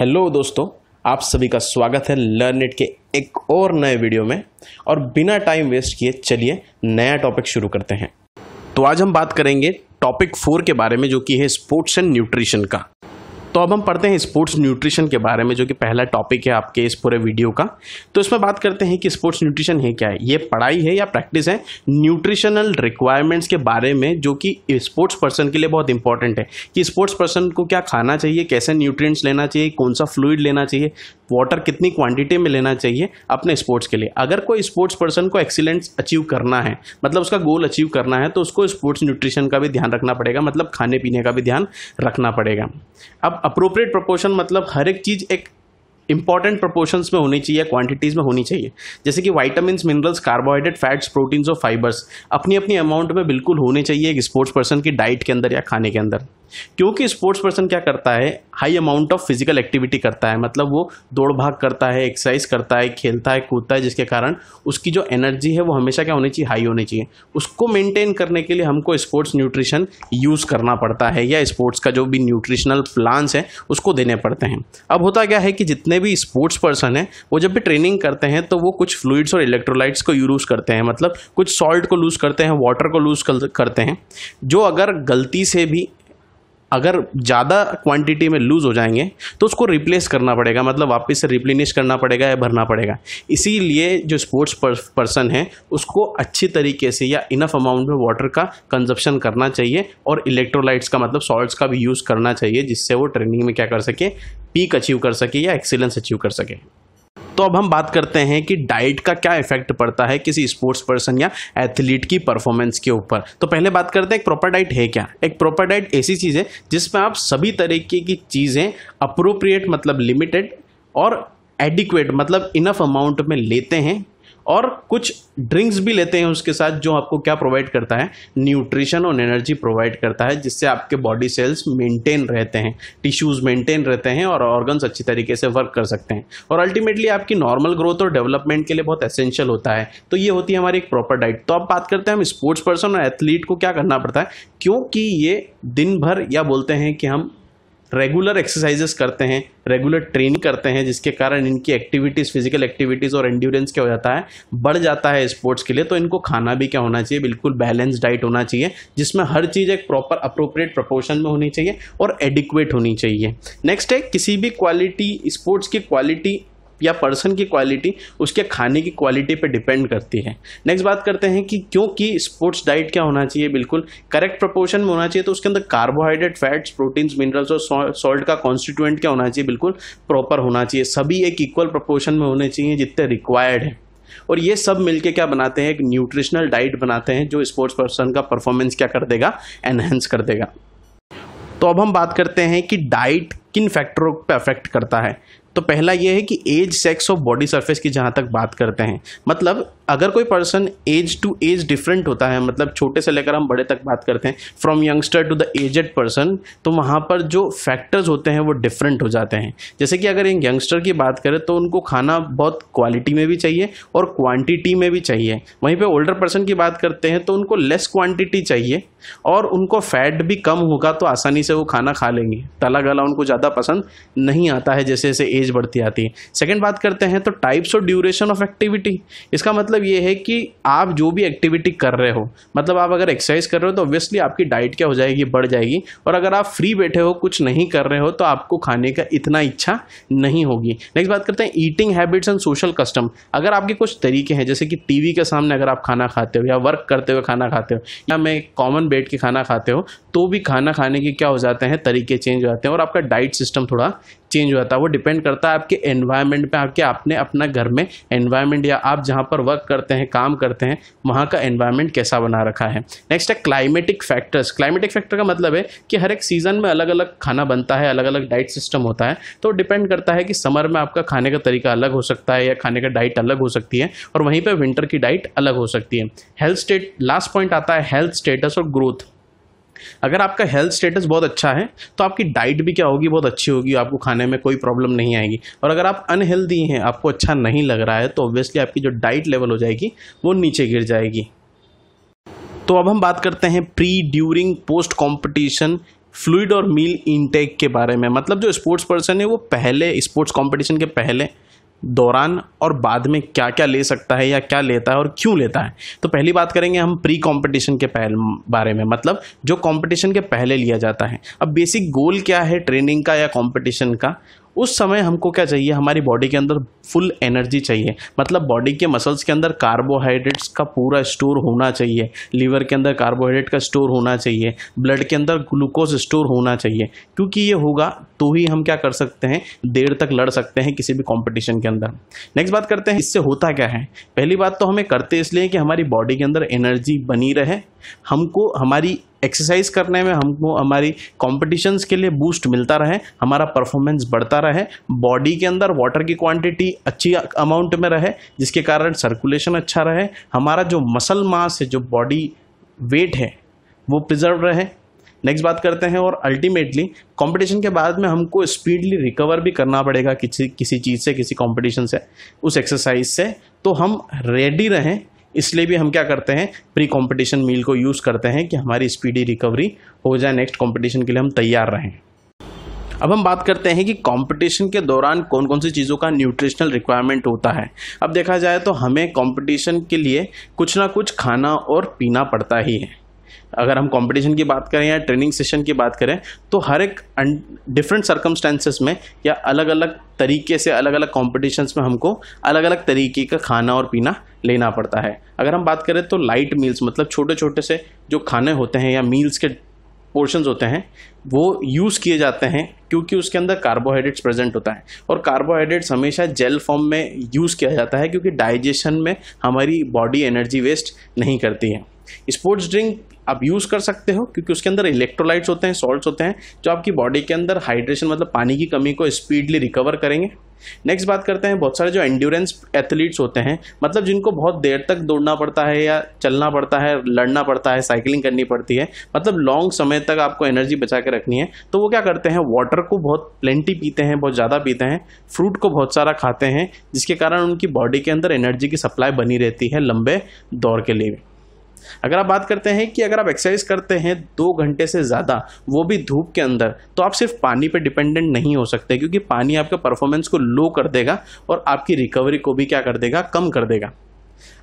hello दोस्तों आप सभी का स्वागत है लर्न इट के एक और नए वीडियो में और बिना टाइम वेस्ट किए चलिए नया टॉपिक शुरू करते हैं तो आज हम बात करेंगे टॉपिक फोर के बारे में जो कि है स्पोर्ट्स एंड न्यूट्रिशन का तो अब हम पढ़ते हैं स्पोर्ट्स न्यूट्रिशन के बारे में जो कि पहला टॉपिक है आपके इस पूरे वीडियो का तो इसमें बात करते हैं कि स्पोर्ट्स न्यूट्रिशन है क्या है ये पढ़ाई है या प्रैक्टिस है न्यूट्रिशनल रिक्वायरमेंट्स के बारे में जो कि स्पोर्ट्स पर्सन के लिए बहुत इंपॉर्टेंट है कि स्पोर्ट्स पर्सन को क्या खाना चाहिए कैसे न्यूट्रिएंट्स लेना चाहिए कौन सा फ्लूड लेना चाहिए वाटर कितनी क्वांटिटी में लेना चाहिए अपने स्पोर्ट्स के लिए अगर कोई स्पोर्ट्स पर्सन को एक्सीलेंस अचीव करना है मतलब उसका गोल अचीव करना है तो उसको स्पोर्ट्स न्यूट्रिशन का भी ध्यान रखना पड़ेगा मतलब खाने पीने का भी ध्यान रखना पड़ेगा अब अप्रोप्रिएट प्रपोर्शन मतलब हर एक चीज़ एक इंपॉर्टेंट प्रपोर्शन में होनी चाहिए क्वांटिटीज़ में होनी चाहिए जैसे कि vitamin minerals carbohydrate fats proteins और फाइबर्स अपनी अपनी अमाउंट में बिल्कुल होने चाहिए एक स्पोर्ट्स पर्सन की डाइट के अंदर या खाने के अंदर क्योंकि स्पोर्ट्स पर्सन क्या करता है high amount of physical activity करता है मतलब वो दौड़ भाग करता है एक्सरसाइज करता है खेलता है कूदता है जिसके कारण उसकी जो एनर्जी है वो हमेशा क्या होनी चाहिए हाई होनी चाहिए उसको मेंटेन करने के लिए हमको स्पोर्ट्स न्यूट्रिशन यूज़ करना पड़ता है या स्पोर्ट्स का जो भी न्यूट्रिशनल प्लान्स हैं उसको देने पड़ते हैं अब होता क्या है कि जितने भी स्पोर्ट्स पर्सन हैं वो जब भी ट्रेनिंग करते हैं तो वो कुछ फ्लूड्स और इलेक्ट्रोलाइट्स को यूज़ करते हैं मतलब कुछ सॉल्ट को लूज़ करते हैं वाटर को लूज़ करते हैं जो अगर गलती से भी अगर ज़्यादा क्वांटिटी में लूज़ हो जाएंगे तो उसको रिप्लेस करना पड़ेगा मतलब वापस से रिप्लेनिश करना पड़ेगा या भरना पड़ेगा इसीलिए जो स्पोर्ट्स पर्सन है उसको अच्छी तरीके से या इनफ अमाउंट में वाटर का कंजप्शन करना चाहिए और इलेक्ट्रोलाइट्स का मतलब सॉल्ट्स का भी यूज़ करना चाहिए जिससे वो ट्रेनिंग में क्या कर सके पीक अचीव कर सके या एक्सीलेंस अचीव कर सके तो अब हम बात करते हैं कि डाइट का क्या इफेक्ट पड़ता है किसी स्पोर्ट्स पर्सन या एथलीट की परफॉर्मेंस के ऊपर तो पहले बात करते हैं एक प्रॉपर डाइट है क्या एक प्रॉपर डाइट ऐसी चीज़ है जिसमें आप सभी तरीके की चीज़ें अप्रोप्रिएट मतलब लिमिटेड और एडिक्वेट मतलब इनफ अमाउंट में लेते हैं और कुछ ड्रिंक्स भी लेते हैं उसके साथ जो आपको क्या प्रोवाइड करता है न्यूट्रिशन और एनर्जी प्रोवाइड करता है जिससे आपके बॉडी सेल्स मेंटेन रहते हैं टिश्यूज मेंटेन रहते हैं और ऑर्गन्स अच्छी तरीके से वर्क कर सकते हैं और अल्टीमेटली आपकी नॉर्मल ग्रोथ और डेवलपमेंट के लिए बहुत एसेंशियल होता है तो ये होती है हमारी एक प्रॉपर डाइट तो अब बात करते हैं हम स्पोर्ट्स पर्सन और एथलीट को क्या करना पड़ता है क्योंकि ये दिन भर या बोलते हैं कि हम रेगुलर एक्सरसाइजेस करते हैं रेगुलर ट्रेनिंग करते हैं जिसके कारण इनकी एक्टिविटीज़ फिजिकल एक्टिविटीज़ और एंड्योरेंस क्या हो जाता है बढ़ जाता है स्पोर्ट्स के लिए तो इनको खाना भी क्या होना चाहिए बिल्कुल बैलेंस डाइट होना चाहिए जिसमें हर चीज़ एक प्रॉपर अप्रोप्रिएट प्रपोर्शन में होनी चाहिए और एडिक्वेट होनी चाहिए नेक्स्ट है किसी भी क्वालिटी स्पोर्ट्स की क्वालिटी या पर्सन की क्वालिटी उसके खाने की क्वालिटी पे डिपेंड करती है नेक्स्ट बात करते हैं कि क्योंकि स्पोर्ट्स डाइट क्या होना चाहिए बिल्कुल करेक्ट प्रपोर्शन में होना चाहिए तो उसके अंदर कार्बोहाइड्रेट फैट्स प्रोटीन्स मिनरल्स और सॉल्ट का कॉन्स्टिट्यूएंट क्या होना चाहिए बिल्कुल प्रॉपर होना चाहिए सभी एक इक्वल प्रपोर्शन में होने चाहिए जितने रिक्वायर्ड है और ये सब मिलके क्या बनाते हैं एक न्यूट्रिशनल डाइट बनाते हैं जो स्पोर्ट्स पर्सन का परफॉर्मेंस क्या कर देगा एनहेंस कर देगा तो अब हम बात करते हैं कि डाइट किन फैक्टरों पर अफेक्ट करता है तो पहला ये है कि एज सेक्स और बॉडी सर्फेस की जहाँ तक बात करते हैं मतलब अगर कोई person age to age different होता है मतलब छोटे से लेकर हम बड़े तक बात करते हैं from youngster to the aged person तो वहाँ पर जो फैक्टर्स होते हैं वो डिफरेंट हो जाते हैं जैसे कि अगर एक यंगस्टर की बात करें तो उनको खाना बहुत क्वालिटी में भी चाहिए और क्वांटिटी में भी चाहिए वहीं पर ओल्डर पर्सन की बात करते हैं तो उनको लेस क्वांटिटी चाहिए और उनको फैट भी कम होगा तो आसानी से वो खाना खा लेंगे तला गला उनको ज़्यादा पसंद नहीं आता है जैसे जैसे एज बढ़ती आती है सेकेंड बात करते हैं तो टाइप्स और ड्यूरेशन ऑफ एक्टिविटी इसका मतलब मतलब ये है कि आप जो भी एक्टिविटी कर रहे हो मतलब आप अगर एक्सरसाइज कर रहे हो तो ऑब्वियसली आपकी डाइट क्या हो जाएगी बढ़ जाएगी और अगर आप फ्री बैठे हो कुछ नहीं कर रहे हो तो आपको खाने का इतना इच्छा नहीं होगी नेक्स्ट बात करते हैं eating habits and social custom अगर आपके कुछ तरीके हैं जैसे कि टीवी के सामने अगर आप खाना खाते हो या वर्क करते हुए खाना खाते हो या मैं कॉमन बैठ के खाना खाते हो तो भी खाना खाने के क्या हो जाते हैं तरीके चेंज हो जाते हैं और आपका डाइट सिस्टम थोड़ा चेंज हो जाता है वो डिपेंड करता है आपके एनवायरनमेंट पे आपके आपने अपना घर में एनवायरनमेंट या आप जहाँ पर वर्क करते हैं काम करते हैं वहाँ का एनवायरनमेंट कैसा बना रखा है नेक्स्ट है क्लाइमेटिक फैक्टर्स क्लाइमेटिक फैक्टर का मतलब है कि हर एक सीज़न में अलग अलग खाना बनता है अलग अलग डाइट सिस्टम होता है तो डिपेंड करता है कि समर में आपका खाने का तरीका अलग हो सकता है या खाने का डाइट अलग हो सकती है और वहीं पर विंटर की डाइट अलग हो सकती है हेल्थ स्टेट लास्ट पॉइंट आता है हेल्थ स्टेटस और ग्रोथ अगर आपका हेल्थ स्टेटस बहुत अच्छा है तो आपकी डाइट भी क्या होगी बहुत अच्छी होगी आपको खाने में कोई प्रॉब्लम नहीं आएगी और अगर आप अनहेल्दी हैं आपको अच्छा नहीं लग रहा है तो ऑब्वियसली आपकी जो डाइट लेवल हो जाएगी वो नीचे गिर जाएगी तो अब हम बात करते हैं pre during post competition fluid और मील इनटेक के बारे में मतलब जो स्पोर्ट्स पर्सन है वो पहले स्पोर्ट्स कॉम्पिटिशन के पहले दौरान और बाद में क्या क्या ले सकता है या क्या लेता है और क्यों लेता है तो पहली बात करेंगे हम प्री कंपटीशन के पहले बारे में मतलब जो कंपटीशन के पहले लिया जाता है अब बेसिक गोल क्या है ट्रेनिंग का या कंपटीशन का उस समय हमको क्या चाहिए हमारी बॉडी के अंदर फुल एनर्जी चाहिए मतलब बॉडी के मसल्स के अंदर कार्बोहाइड्रेट्स का पूरा स्टोर होना चाहिए लीवर के अंदर कार्बोहाइड्रेट का स्टोर होना चाहिए ब्लड के अंदर ग्लूकोज स्टोर होना चाहिए क्योंकि ये होगा तो ही हम क्या कर सकते हैं देर तक लड़ सकते हैं किसी भी कॉम्पिटिशन के अंदर नेक्स्ट बात करते हैं इससे होता क्या है पहली बात तो हमें करते इसलिए कि हमारी बॉडी के अंदर एनर्जी बनी रहे हमको हमारी एक्सरसाइज करने में हमको हमारी कॉम्पिटिशन्स के लिए बूस्ट मिलता रहे हमारा परफॉर्मेंस बढ़ता रहे बॉडी के अंदर वाटर की क्वांटिटी अच्छी अमाउंट में रहे जिसके कारण सर्कुलेशन अच्छा रहे हमारा जो मसल मास है जो बॉडी वेट है वो प्रिजर्व रहे नेक्स्ट बात करते हैं और अल्टीमेटली कंपटीशन के बाद में हमको स्पीडली रिकवर भी करना पड़ेगा किसी किसी चीज़ से किसी कंपटीशन से उस एक्सरसाइज से तो हम रेडी रहें इसलिए भी हम क्या करते हैं प्री कॉम्पिटिशन मील को यूज़ करते हैं कि हमारी स्पीडी रिकवरी हो जाए नेक्स्ट कॉम्पिटिशन के लिए हम तैयार रहें अब हम बात करते हैं कि कंपटीशन के दौरान कौन कौन सी चीज़ों का न्यूट्रिशनल रिक्वायरमेंट होता है अब देखा जाए तो हमें कंपटीशन के लिए कुछ ना कुछ खाना और पीना पड़ता ही है अगर हम कंपटीशन की बात करें या ट्रेनिंग सेशन की बात करें तो हर एक डिफरेंट सर्कमस्टेंसेस में या अलग अलग तरीके से अलग अलग कॉम्पिटिशन्स में हमको अलग अलग तरीके का खाना और पीना लेना पड़ता है अगर हम बात करें तो लाइट मील्स मतलब छोटे छोटे से जो खाने होते हैं या मील्स के पोर्शन होते हैं वो यूज़ किए जाते हैं क्योंकि उसके अंदर कार्बोहाइड्रेट्स प्रेजेंट होता है और कार्बोहाइड्रेट्स हमेशा जेल फॉर्म में यूज़ किया जाता है क्योंकि डाइजेशन में हमारी बॉडी एनर्जी वेस्ट नहीं करती है स्पोर्ट्स ड्रिंक आप यूज़ कर सकते हो क्योंकि उसके अंदर इलेक्ट्रोलाइट्स होते हैं सॉल्ट्स होते हैं जो आपकी बॉडी के अंदर हाइड्रेशन मतलब पानी की कमी को स्पीडली रिकवर करेंगे नेक्स्ट बात करते हैं बहुत सारे जो एंड्योरेंस एथलीट्स होते हैं मतलब जिनको बहुत देर तक दौड़ना पड़ता है या चलना पड़ता है लड़ना पड़ता है साइकिलिंग करनी पड़ती है मतलब लॉन्ग समय तक आपको एनर्जी बचा के रखनी है तो वो क्या करते हैं वाटर को बहुत प्लेंटी पीते हैं बहुत ज़्यादा पीते हैं फ्रूट को बहुत सारा खाते हैं जिसके कारण उनकी बॉडी के अंदर एनर्जी की सप्लाई बनी रहती है लंबे दौर के लिए अगर आप बात करते हैं कि अगर आप एक्सरसाइज करते हैं दो घंटे से ज़्यादा वो भी धूप के अंदर तो आप सिर्फ पानी पर डिपेंडेंट नहीं हो सकते क्योंकि पानी आपका परफॉर्मेंस को लो कर देगा और आपकी रिकवरी को भी क्या कर देगा कम कर देगा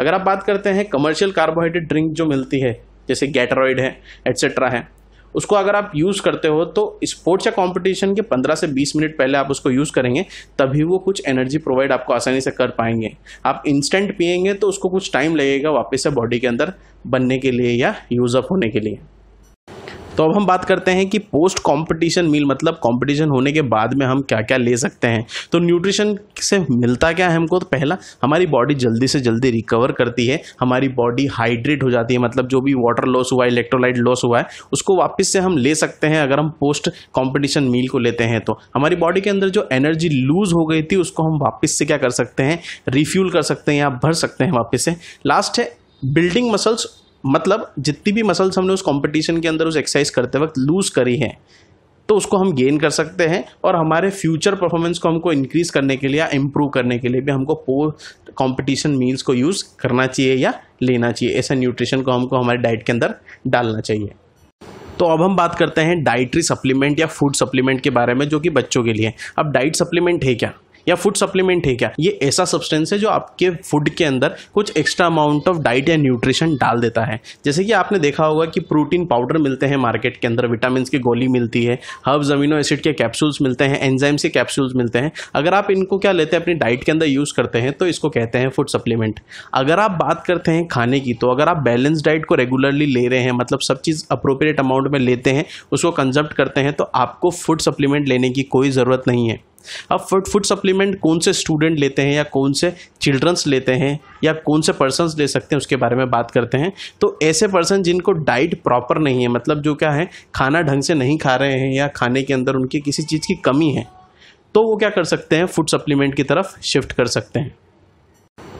अगर आप बात करते हैं कमर्शियल कार्बोहाइड्रेट ड्रिंक जो मिलती है जैसे गैटरॉइड है एट्सेट्रा है उसको अगर आप यूज़ करते हो तो स्पोर्ट्स या कंपटीशन के 15 से 20 मिनट पहले आप उसको यूज़ करेंगे तभी वो कुछ एनर्जी प्रोवाइड आपको आसानी से कर पाएंगे आप इंस्टेंट पियेंगे तो उसको कुछ टाइम लगेगा वापस से बॉडी के अंदर बनने के लिए या यूज़ अप होने के लिए तो अब हम बात करते हैं कि पोस्ट कंपटीशन मील मतलब कंपटीशन होने के बाद में हम क्या क्या ले सकते हैं तो न्यूट्रिशन से मिलता क्या है हमको तो पहला हमारी बॉडी जल्दी से जल्दी रिकवर करती है हमारी बॉडी हाइड्रेट हो जाती है मतलब जो भी वाटर लॉस हुआ है इलेक्ट्रोलाइट लॉस हुआ है उसको वापस से हम ले सकते हैं अगर हम पोस्ट कॉम्पिटिशन मील को लेते हैं तो हमारी बॉडी के अंदर जो एनर्जी लूज हो गई थी उसको हम वापस से क्या कर सकते हैं रिफ्यूल कर सकते हैं या भर सकते हैं वापस से लास्ट है बिल्डिंग मसल्स मतलब जितनी भी मसल्स हमने उस कंपटीशन के अंदर उस एक्सरसाइज करते वक्त लूज़ करी हैं तो उसको हम गेन कर सकते हैं और हमारे फ्यूचर परफॉर्मेंस को हमको इंक्रीज़ करने के लिए या इम्प्रूव करने के लिए भी हमको पोस्ट कॉम्पिटिशन मील्स को यूज़ करना चाहिए या लेना चाहिए ऐसा न्यूट्रिशन को हमको हमारे डाइट के अंदर डालना चाहिए तो अब हम बात करते हैं डाइट्री सप्लीमेंट या फूड सप्लीमेंट के बारे में जो कि बच्चों के लिए अब डाइट सप्लीमेंट है क्या या फूड सप्लीमेंट है क्या ये ऐसा सब्सटेंस है जो आपके फूड के अंदर कुछ एक्स्ट्रा अमाउंट ऑफ डाइट या न्यूट्रिशन डाल देता है जैसे कि आपने देखा होगा कि प्रोटीन पाउडर मिलते हैं मार्केट के अंदर विटामिन की गोली मिलती है हर्ब जमीनो एसिड के कैप्सूल्स मिलते हैं एंजाइम्स के कैप्सूल्स मिलते हैं अगर आप इनको क्या लेते हैं अपनी डाइट के अंदर यूज़ करते हैं तो इसको कहते हैं फूड सप्लीमेंट अगर आप बात करते हैं खाने की तो अगर आप बैलेंस डाइट को रेगुलरली ले रहे हैं मतलब सब चीज़ अप्रोप्रिएट अमाउंट में लेते हैं उसको कंजप्ट करते हैं तो आपको फूड सप्लीमेंट लेने की कोई ज़रूरत नहीं है अब फूड फूड सप्लीमेंट कौन से स्टूडेंट लेते हैं या कौन से चिल्ड्रंस लेते हैं या कौन से पर्सन ले सकते हैं उसके बारे में बात करते हैं तो ऐसे पर्सन जिनको डाइट प्रॉपर नहीं है मतलब जो क्या है खाना ढंग से नहीं खा रहे हैं या खाने के अंदर उनकी किसी चीज़ की कमी है तो वो क्या कर सकते हैं फूड सप्लीमेंट की तरफ शिफ्ट कर सकते हैं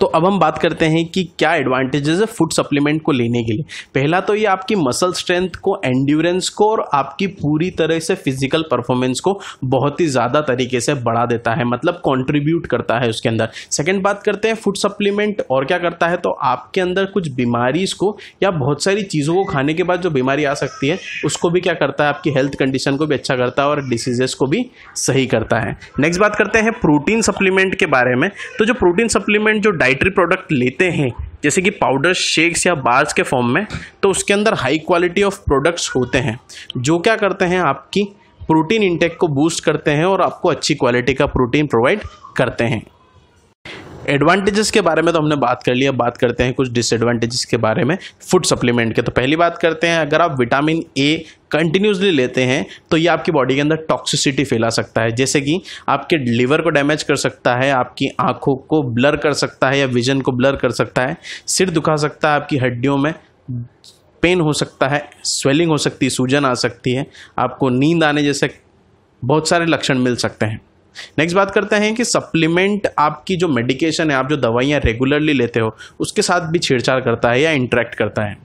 तो अब हम बात करते हैं कि क्या एडवांटेजेस है फूड सप्लीमेंट को लेने के लिए पहला तो ये आपकी मसल स्ट्रेंथ को एंड्योरेंस को और आपकी पूरी तरह से फिजिकल परफॉर्मेंस को बहुत ही ज़्यादा तरीके से बढ़ा देता है मतलब कॉन्ट्रीब्यूट करता है उसके अंदर सेकेंड बात करते हैं फूड सप्लीमेंट और क्या करता है तो आपके अंदर कुछ बीमारीज को या बहुत सारी चीज़ों को खाने के बाद जो बीमारी आ सकती है उसको भी क्या करता है आपकी हेल्थ कंडीशन को भी अच्छा करता है और डिसीजेस को भी सही करता है नेक्स्ट बात करते हैं प्रोटीन सप्लीमेंट के बारे में तो जो प्रोटीन सप्लीमेंट जो डाइटरी प्रोडक्ट लेते हैं जैसे कि पाउडर शेक्स या बार्स के फॉर्म में तो उसके अंदर हाई क्वालिटी ऑफ प्रोडक्ट्स होते हैं जो क्या करते हैं आपकी प्रोटीन इंटेक को बूस्ट करते हैं और आपको अच्छी क्वालिटी का प्रोटीन प्रोवाइड करते हैं एडवांटेजेस के बारे में तो हमने बात कर लिया बात करते हैं कुछ डिसएडवांटेजेस के बारे में फूड सप्लीमेंट के तो पहली बात करते हैं अगर आप विटामिन ए कंटिन्यूसली लेते हैं तो ये आपकी बॉडी के अंदर टॉक्सिसिटी फैला सकता है जैसे कि आपके लिवर को डैमेज कर सकता है आपकी आंखों को ब्लर कर सकता है या विजन को ब्लर कर सकता है सिर दुखा सकता है आपकी हड्डियों में पेन हो सकता है स्वेलिंग हो सकती है सूजन आ सकती है आपको नींद आने जैसे बहुत सारे लक्षण मिल सकते हैं नेक्स्ट बात करते हैं कि सप्लीमेंट आपकी जो मेडिकेशन है आप जो दवाइयाँ रेगुलरली लेते हो उसके साथ भी छेड़छाड़ करता है या इंटरेक्ट करता है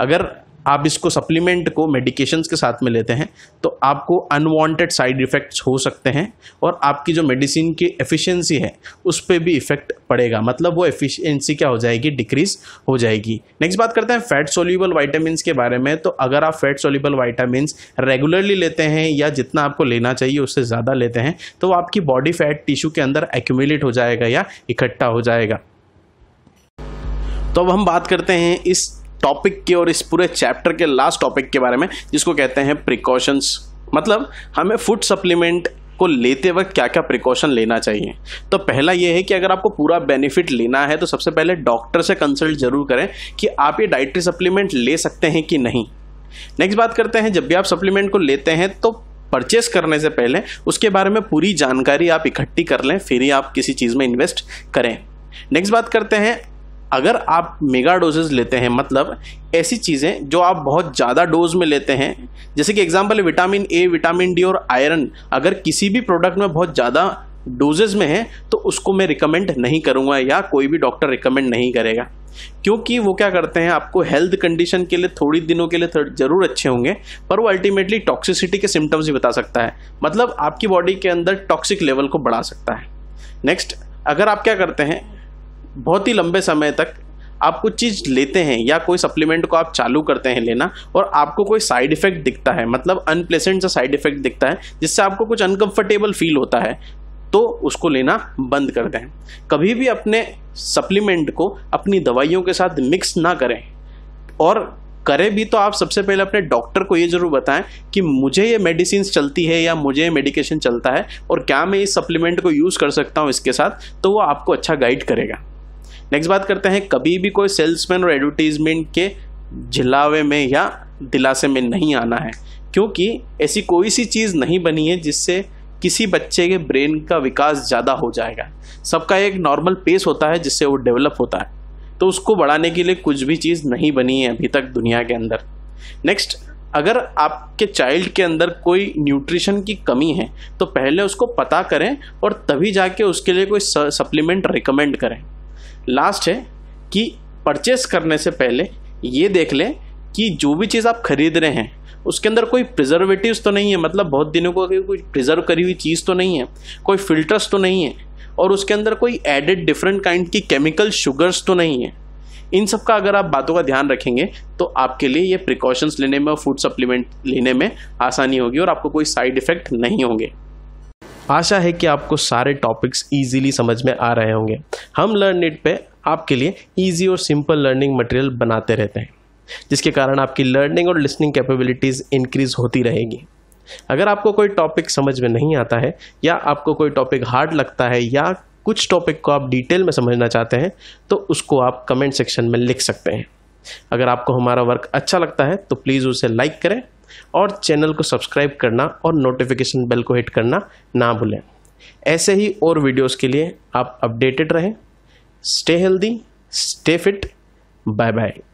अगर आप इसको सप्लीमेंट को मेडिकेशंस के साथ में लेते हैं तो आपको अनवांटेड साइड इफ़ेक्ट्स हो सकते हैं और आपकी जो मेडिसिन की एफिशिएंसी है उस पर भी इफ़ेक्ट पड़ेगा मतलब वो एफिशिएंसी क्या हो जाएगी डिक्रीज हो जाएगी नेक्स्ट बात करते हैं फैट सोल्यूबल वाइटामिन के बारे में तो अगर आप फैट सोल्यूबल वाइटामिन रेगुलरली लेते हैं या जितना आपको लेना चाहिए उससे ज़्यादा लेते हैं तो आपकी बॉडी फैट टिश्यू के अंदर एक्यूमुलेट हो जाएगा या इकट्ठा हो जाएगा तो अब हम बात करते हैं इस टॉपिक के और इस पूरे चैप्टर के लास्ट टॉपिक के बारे में जिसको कहते हैं प्रिकॉशंस मतलब हमें फूड सप्लीमेंट को लेते वक्त क्या क्या प्रिकॉशन लेना चाहिए तो पहला ये है कि अगर आपको पूरा बेनिफिट लेना है तो सबसे पहले डॉक्टर से कंसल्ट जरूर करें कि आप ये डाइट्री सप्लीमेंट ले सकते हैं कि नहीं नेक्स्ट बात करते हैं जब भी आप सप्लीमेंट को लेते हैं तो परचेस करने से पहले उसके बारे में पूरी जानकारी आप इकट्ठी कर लें फिर ही आप किसी चीज़ में इन्वेस्ट करें नेक्स्ट बात करते हैं अगर आप मेगा डोजेज लेते हैं मतलब ऐसी चीज़ें जो आप बहुत ज़्यादा डोज में लेते हैं जैसे कि एग्जाम्पल है विटामिन ए विटामिन डी और आयरन अगर किसी भी प्रोडक्ट में बहुत ज़्यादा डोजेज में है तो उसको मैं रिकमेंड नहीं करूँगा या कोई भी डॉक्टर रिकमेंड नहीं करेगा क्योंकि वो क्या करते हैं आपको हेल्थ कंडीशन के लिए थोड़ी दिनों के लिए ज़रूर अच्छे होंगे पर वो अल्टीमेटली टॉक्सिसिटी के सिम्टम्स भी बता सकता है मतलब आपकी बॉडी के अंदर टॉक्सिक लेवल को बढ़ा सकता है नेक्स्ट अगर आप क्या करते हैं बहुत ही लंबे समय तक आप कुछ चीज़ लेते हैं या कोई सप्लीमेंट को आप चालू करते हैं लेना और आपको कोई साइड इफेक्ट दिखता है मतलब अनप्लेसेंट सा साइड इफेक्ट दिखता है जिससे आपको कुछ अनकंफर्टेबल फील होता है तो उसको लेना बंद कर दें कभी भी अपने सप्लीमेंट को अपनी दवाइयों के साथ मिक्स ना करें और करें भी तो आप सबसे पहले अपने डॉक्टर को ये ज़रूर बताएं कि मुझे ये मेडिसिन चलती है या मुझे ये मेडिकेशन चलता है और क्या मैं इस सप्लीमेंट को यूज़ कर सकता हूँ इसके साथ तो वो आपको अच्छा गाइड करेगा नेक्स्ट बात करते हैं कभी भी कोई सेल्समैन और एडवर्टीजमेंट के झिलावे में या दिलासे में नहीं आना है क्योंकि ऐसी कोई सी चीज़ नहीं बनी है जिससे किसी बच्चे के ब्रेन का विकास ज़्यादा हो जाएगा सबका एक नॉर्मल पेस होता है जिससे वो डेवलप होता है तो उसको बढ़ाने के लिए कुछ भी चीज़ नहीं बनी है अभी तक दुनिया के अंदर नेक्स्ट अगर आपके चाइल्ड के अंदर कोई न्यूट्रिशन की कमी है तो पहले उसको पता करें और तभी जाके उसके लिए कोई सप्लीमेंट रिकमेंड करें लास्ट है कि परचेस करने से पहले ये देख लें कि जो भी चीज़ आप खरीद रहे हैं उसके अंदर कोई प्रिजर्वेटिव तो नहीं है मतलब बहुत दिनों को कोई प्रिजर्व करी हुई चीज़ तो नहीं है कोई फिल्टर्स तो नहीं है और उसके अंदर कोई एडेड डिफरेंट काइंड की केमिकल शुगर्स तो नहीं है इन सब का अगर आप बातों का ध्यान रखेंगे तो आपके लिए ये प्रिकॉशंस लेने में और फूड सप्लीमेंट लेने में आसानी होगी और आपको कोई साइड इफेक्ट नहीं होंगे आशा है कि आपको सारे टॉपिक्स ईजिली समझ में आ रहे होंगे हम लर्न इट पे आपके लिए ईजी और सिंपल लर्निंग मटेरियल बनाते रहते हैं जिसके कारण आपकी लर्निंग और लिसनिंग कैपेबिलिटीज़ इंक्रीज होती रहेगी अगर आपको कोई टॉपिक समझ में नहीं आता है या आपको कोई टॉपिक हार्ड लगता है या कुछ टॉपिक को आप डिटेल में समझना चाहते हैं तो उसको आप कमेंट सेक्शन में लिख सकते हैं अगर आपको हमारा वर्क अच्छा लगता है तो प्लीज़ उसे लाइक करें और चैनल को सब्सक्राइब करना और नोटिफिकेशन बेल को हिट करना ना भूलें ऐसे ही और वीडियोस के लिए आप अपडेटेड रहें stay healthy stay fit bye bye